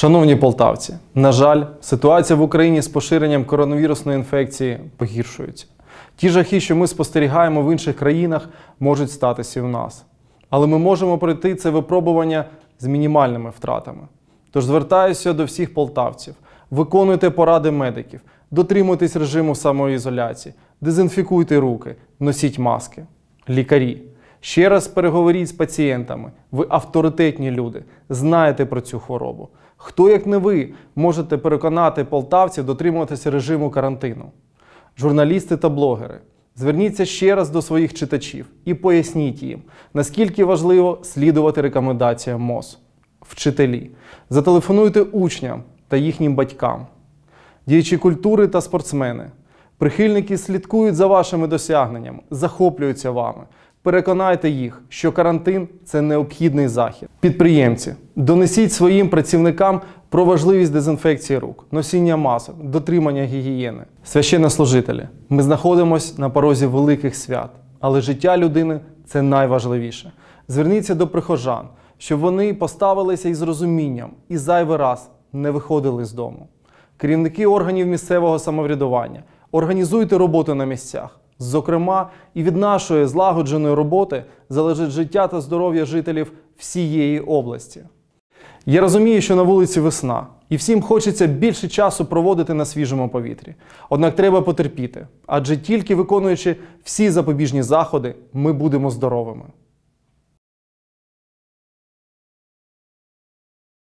Шановні полтавці, на жаль, ситуація в Україні з поширенням коронавірусної інфекції погіршується. Ті жахи, що ми спостерігаємо в інших країнах, можуть статися і в нас. Але ми можемо пройти це випробування з мінімальними втратами. Тож звертаюся до всіх полтавців, виконуйте поради медиків, дотримуйтесь режиму самоізоляції, дезінфікуйте руки, носіть маски. Лікарі. Ще раз переговоріть з пацієнтами. Ви авторитетні люди, знаєте про цю хворобу. Хто, як не ви, можете переконати полтавців дотримуватися режиму карантину? Журналісти та блогери. Зверніться ще раз до своїх читачів і поясніть їм, наскільки важливо слідувати рекомендаціям МОЗ. Вчителі. Зателефонуйте учням та їхнім батькам, діячі культури та спортсмени. Прихильники слідкують за вашими досягненнями, захоплюються вами. Переконайте їх, що карантин це необхідний захід. Підприємці, донесіть своїм працівникам про важливість дезінфекції рук, носіння масок, дотримання гігієни. Священнослужителі, ми знаходимося на порозі великих свят, але життя людини це найважливіше. Зверніться до прихожан, щоб вони поставилися із розумінням і зайвий раз не виходили з дому. Керівники органів місцевого самоврядування, організуйте роботу на місцях. Зокрема, і від нашої злагодженої роботи залежить життя та здоров'я жителів всієї області. Я розумію, що на вулиці весна, і всім хочеться більше часу проводити на свіжому повітрі. Однак треба потерпіти, адже тільки виконуючи всі запобіжні заходи, ми будемо здоровими.